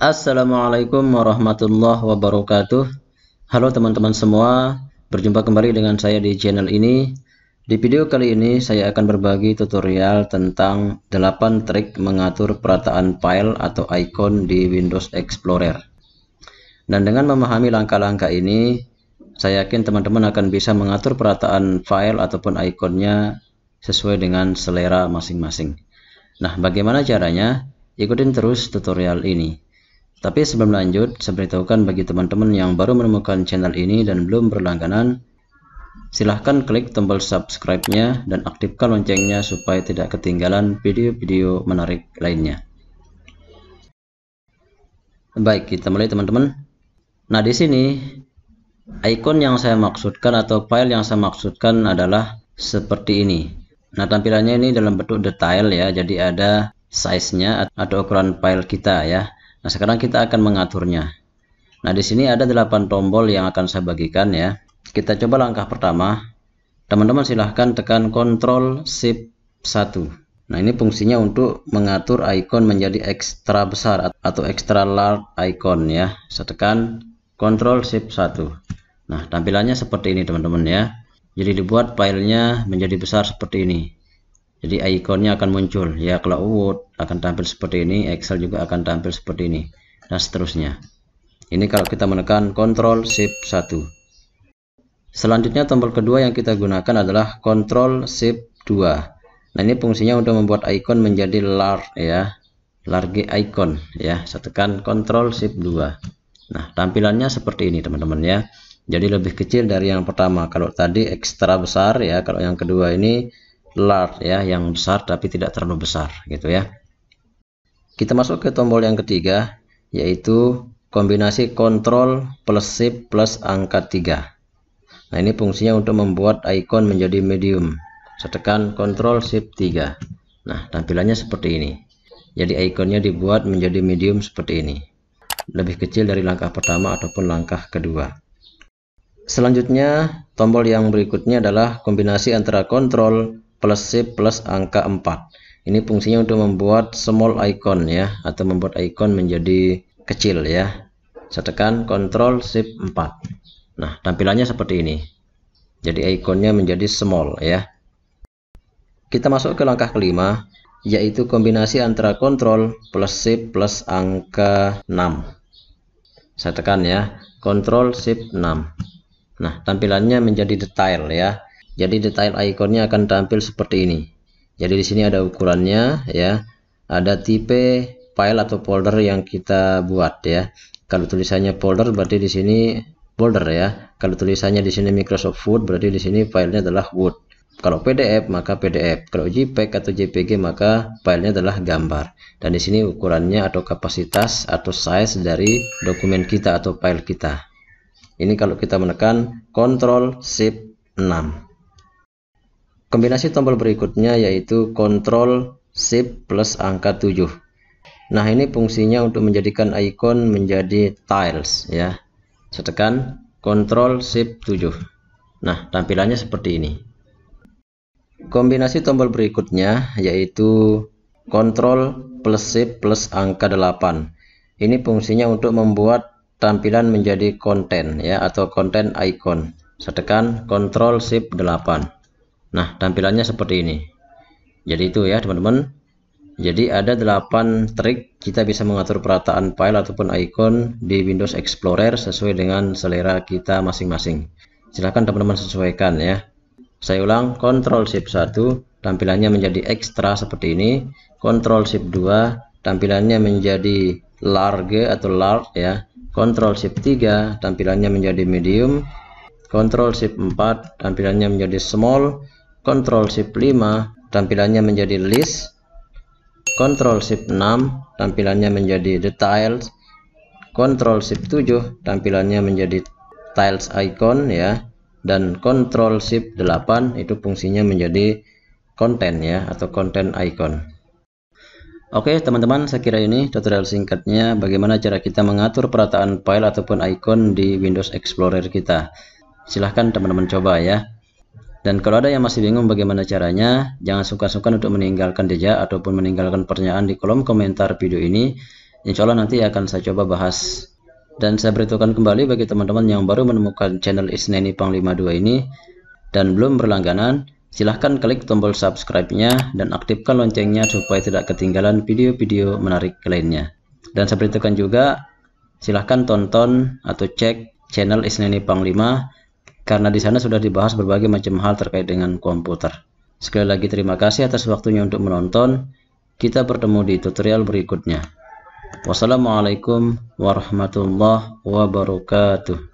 Assalamualaikum warahmatullahi wabarakatuh. Halo teman-teman semua, berjumpa kembali dengan saya di channel ini. Di video kali ini saya akan berbagi tutorial tentang 8 trik mengatur perataan file atau icon di Windows Explorer. Dan dengan memahami langkah-langkah ini, saya yakin teman-teman akan bisa mengatur perataan file ataupun ikonnya sesuai dengan selera masing-masing. Nah, bagaimana caranya? Ikutin terus tutorial ini. Tapi sebelum lanjut, saya beritahukan bagi teman-teman yang baru menemukan channel ini dan belum berlangganan, silahkan klik tombol subscribe-nya dan aktifkan loncengnya supaya tidak ketinggalan video-video menarik lainnya. Baik, kita mulai teman-teman. Nah, di sini ikon yang saya maksudkan atau file yang saya maksudkan adalah seperti ini. Nah, tampilannya ini dalam bentuk detail ya, jadi ada size-nya atau ukuran file kita ya. Nah, sekarang kita akan mengaturnya. Nah, di sini ada 8 tombol yang akan saya bagikan ya. Kita coba langkah pertama. Teman-teman silahkan tekan Ctrl Shift 1. Nah, ini fungsinya untuk mengatur icon menjadi ekstra besar atau extra large icon ya. Saya tekan Ctrl Shift 1. Nah, tampilannya seperti ini teman-teman ya. Jadi dibuat filenya menjadi besar seperti ini jadi ikonnya akan muncul ya kalau Word akan tampil seperti ini Excel juga akan tampil seperti ini dan seterusnya ini kalau kita menekan Ctrl Shift 1 selanjutnya tombol kedua yang kita gunakan adalah Ctrl Shift 2 nah ini fungsinya untuk membuat icon menjadi large ya large icon ya saya tekan Ctrl Shift 2 nah tampilannya seperti ini teman-teman ya jadi lebih kecil dari yang pertama kalau tadi ekstra besar ya kalau yang kedua ini large ya, yang besar tapi tidak terlalu besar gitu ya. Kita masuk ke tombol yang ketiga yaitu kombinasi kontrol plus shift plus angka 3. Nah, ini fungsinya untuk membuat icon menjadi medium. Saya tekan kontrol shift 3. Nah, tampilannya seperti ini. Jadi ikonnya dibuat menjadi medium seperti ini. Lebih kecil dari langkah pertama ataupun langkah kedua. Selanjutnya, tombol yang berikutnya adalah kombinasi antara kontrol plus C plus angka 4 ini fungsinya untuk membuat small icon ya atau membuat icon menjadi kecil ya saya tekan Ctrl Shift 4 nah tampilannya seperti ini jadi ikonnya menjadi small ya kita masuk ke langkah kelima yaitu kombinasi antara Ctrl plus Shift plus angka 6 saya tekan ya Ctrl Shift 6 nah tampilannya menjadi detail ya jadi detail ikonnya akan tampil seperti ini. Jadi di sini ada ukurannya ya. Ada tipe file atau folder yang kita buat ya. Kalau tulisannya folder berarti di sini folder ya. Kalau tulisannya di sini Microsoft Word berarti di sini filenya adalah Word. Kalau PDF maka PDF, kalau JPEG atau JPG maka filenya adalah gambar. Dan di sini ukurannya atau kapasitas atau size dari dokumen kita atau file kita. Ini kalau kita menekan Ctrl Shift 6. Kombinasi tombol berikutnya yaitu Ctrl Shift plus angka 7. Nah, ini fungsinya untuk menjadikan icon menjadi tiles ya. Saya tekan Ctrl Shift 7. Nah, tampilannya seperti ini. Kombinasi tombol berikutnya yaitu Ctrl plus Shift plus angka 8. Ini fungsinya untuk membuat tampilan menjadi konten ya atau konten icon. Saya tekan Ctrl Shift 8 nah tampilannya seperti ini jadi itu ya teman-teman jadi ada 8 trik kita bisa mengatur perataan file ataupun icon di Windows Explorer sesuai dengan selera kita masing-masing. Silahkan teman-teman sesuaikan ya. Saya ulang, Ctrl Shift 1 tampilannya menjadi ekstra seperti ini. Ctrl Shift 2 tampilannya menjadi large atau large ya. Ctrl Shift 3 tampilannya menjadi medium. Ctrl Shift 4 tampilannya menjadi small Ctrl Shift 5 tampilannya menjadi list Ctrl Shift 6 tampilannya menjadi details Ctrl Shift 7 tampilannya menjadi tiles icon ya dan Ctrl Shift 8 itu fungsinya menjadi konten ya atau konten icon Oke teman-teman saya kira ini tutorial singkatnya bagaimana cara kita mengatur perataan file ataupun icon di Windows Explorer kita silahkan teman-teman coba ya dan kalau ada yang masih bingung bagaimana caranya, jangan suka-suka untuk meninggalkan jejak ataupun meninggalkan pertanyaan di kolom komentar video ini. Insya Allah nanti akan saya coba bahas. Dan saya beritahukan kembali bagi teman-teman yang baru menemukan channel Isneni Panglima 2 ini dan belum berlangganan, silahkan klik tombol subscribe-nya dan aktifkan loncengnya supaya tidak ketinggalan video-video menarik lainnya. Dan saya beritahukan juga, silahkan tonton atau cek channel Isneni Panglima karena di sana sudah dibahas berbagai macam hal terkait dengan komputer. Sekali lagi terima kasih atas waktunya untuk menonton. Kita bertemu di tutorial berikutnya. Wassalamualaikum warahmatullahi wabarakatuh.